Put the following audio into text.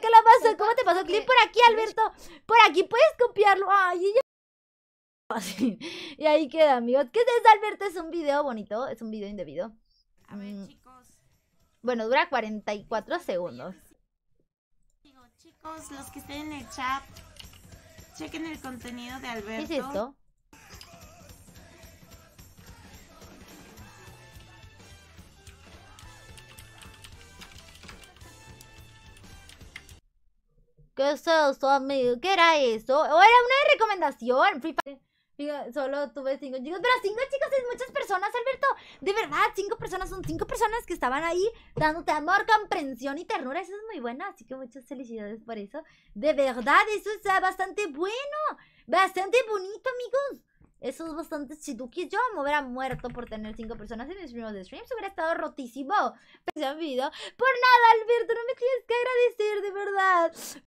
¿Qué le pasó? ¿Cómo te pasó clic Por aquí, Alberto. Por aquí puedes copiarlo. Ay, Así. Y ahí queda, amigos. ¿Qué es Alberto? Es un video bonito. Es un video indebido. A ver, mm. chicos. Bueno, dura 44 segundos. Chicos, los que estén en el chat, chequen el contenido de Alberto. ¿Qué es esto? ¿Qué es eso, amigo? ¿Qué era eso? ¿O era una recomendación? Solo tuve cinco chicos. Pero cinco chicos es muchas personas, Alberto. De verdad, cinco personas son cinco personas que estaban ahí dándote amor, comprensión y ternura. Eso es muy bueno. Así que muchas felicidades por eso. De verdad, eso está ah, bastante bueno. Bastante bonito, amigos. Eso es bastante Si tú Que yo me hubiera muerto por tener cinco personas en mis stream streams. Hubiera estado rotísimo. se han Por nada, Alberto. No me tienes que agradecer, de verdad.